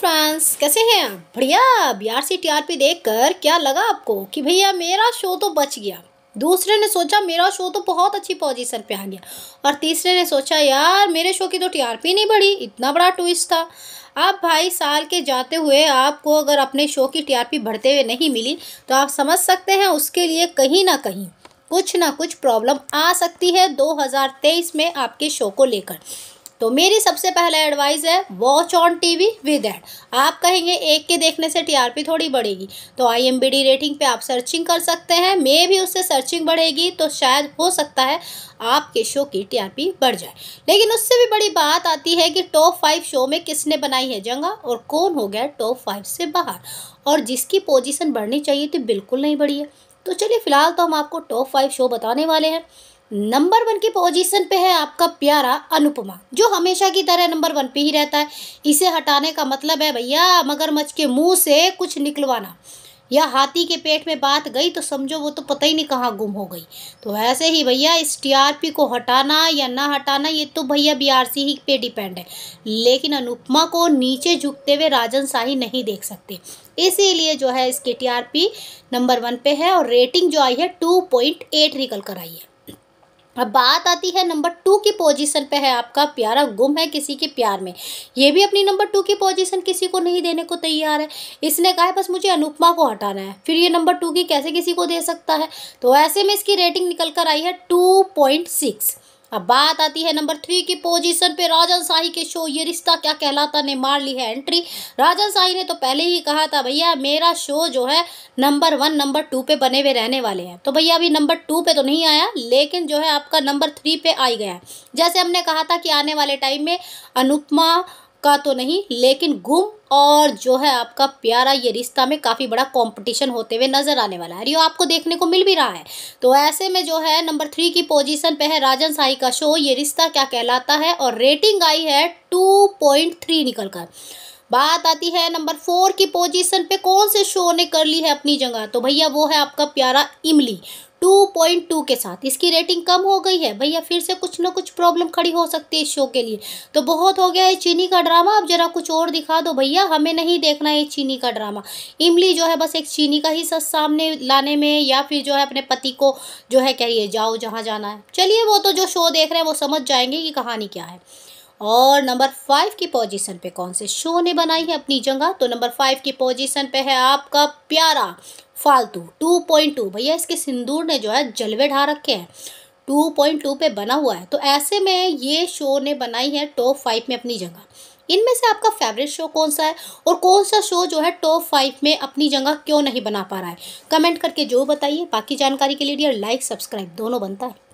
friends कैसे हैं बढ़िया बिहार पी टीआरपी देखकर क्या लगा आपको कि भैया मेरा शो तो बच गया दूसरे ने सोचा मेरा शो तो बहुत अच्छी पोजीशन पे आ गया और तीसरे ने सोचा यार मेरे शो की तो टीआरपी नहीं बढ़ी इतना बड़ा ट्विस्ट था अब भाई साल के जाते हुए आपको अगर अपने शो की टीआरपी बढ़ते हुए नहीं मिली तो आप समझ सकते हैं उसके लिए कहीं ना कहीं कुछ ना कुछ प्रॉब्लम आ सकती है 2023 में आपके शो को लेकर तो मेरी सबसे पहला एडवाइस है watch on TV with ad आप कहेंगे एक के देखने से टीआरपी थोड़ी बढ़ेगी तो आईएमबीडी रेटिंग पे आप सर्चिंग कर सकते हैं मे भी उससे सर्चिंग बढ़ेगी तो शायद हो सकता है आपके शो की टीआरपी बढ़ जाए लेकिन उससे भी बड़ी बात आती है कि टॉप फाइव शो में किसने बनाई है जंगा और कौन हो गया टॉप फाइव से बाहर और जिसकी पोजिशन बढ़नी चाहिए थी बिल्कुल नहीं बढ़ी है तो चलिए फ़िलहाल तो हम आपको टॉप फाइव शो बताने वाले हैं नंबर वन की पोजीशन पे है आपका प्यारा अनुपमा जो हमेशा की तरह नंबर वन पे ही रहता है इसे हटाने का मतलब है भैया मगरमच्छ के मुंह से कुछ निकलवाना या हाथी के पेट में बात गई तो समझो वो तो पता ही नहीं कहाँ गुम हो गई तो ऐसे ही भैया इस टीआरपी को हटाना या ना हटाना ये तो भैया बीआरसी ही पे डिपेंड है लेकिन अनुपमा को नीचे झुकते हुए राजन शाही नहीं देख सकते इसीलिए जो है इसके टीआरपी नंबर वन पे है और रेटिंग जो आई है टू पॉइंट एट निकल कर आई है अब बात आती है नंबर टू की पोजीशन पे है आपका प्यारा गुम है किसी के प्यार में ये भी अपनी नंबर टू की पोजीशन किसी को नहीं देने को तैयार है इसने कहा है बस मुझे अनुपमा को हटाना है फिर ये नंबर टू की कैसे किसी को दे सकता है तो ऐसे में इसकी रेटिंग निकल कर आई है टू पॉइंट सिक्स अब बात आती है नंबर थ्री की पोजीशन पे राजन शाही के शो ये रिश्ता क्या कहलाता ने मार ली है एंट्री राजन शाही ने तो पहले ही कहा था भैया मेरा शो जो है नंबर वन नंबर टू पे बने हुए रहने वाले हैं तो भैया अभी नंबर टू पे तो नहीं आया लेकिन जो है आपका नंबर थ्री पे आ गया है जैसे हमने कहा था कि आने वाले टाइम में अनुपमा का तो नहीं लेकिन गुम और जो है आपका प्यारा ये रिश्ता में काफ़ी बड़ा कंपटीशन होते हुए नज़र आने वाला है और ये आपको देखने को मिल भी रहा है तो ऐसे में जो है नंबर थ्री की पोजीशन पे है राजन साई का शो ये रिश्ता क्या कहलाता है और रेटिंग आई है टू पॉइंट थ्री निकल कर बात आती है नंबर फोर की पोजीशन पे कौन से शो ने कर ली है अपनी जगह तो भैया वो है आपका प्यारा इमली टू पॉइंट टू के साथ इसकी रेटिंग कम हो गई है भैया फिर से कुछ ना कुछ प्रॉब्लम खड़ी हो सकती है इस शो के लिए तो बहुत हो गया है चीनी का ड्रामा अब जरा कुछ और दिखा दो भैया हमें नहीं देखना है चीनी का ड्रामा इमली जो है बस एक चीनी का ही सच सामने लाने में या फिर जो है अपने पति को जो है कहिए जाओ जहाँ जाना है चलिए वो तो जो शो देख रहे हैं वो समझ जाएंगे कि कहानी क्या है और नंबर फाइव की पोजीशन पे कौन से शो ने बनाई है अपनी जगह तो नंबर फाइव की पोजीशन पे है आपका प्यारा फालतू टू पॉइंट टू भैया इसके सिंदूर ने जो है जलवे ढा रखे हैं टू पॉइंट टू पे बना हुआ है तो ऐसे में ये शो ने बनाई है टॉप फाइव में अपनी जगह इनमें से आपका फेवरेट शो कौन सा है और कौन सा शो जो है टॉप फाइव में अपनी जगह क्यों नहीं बना पा रहा है कमेंट करके जो बताइए बाकी जानकारी के लिए डियर लाइक सब्सक्राइब दोनों बनता है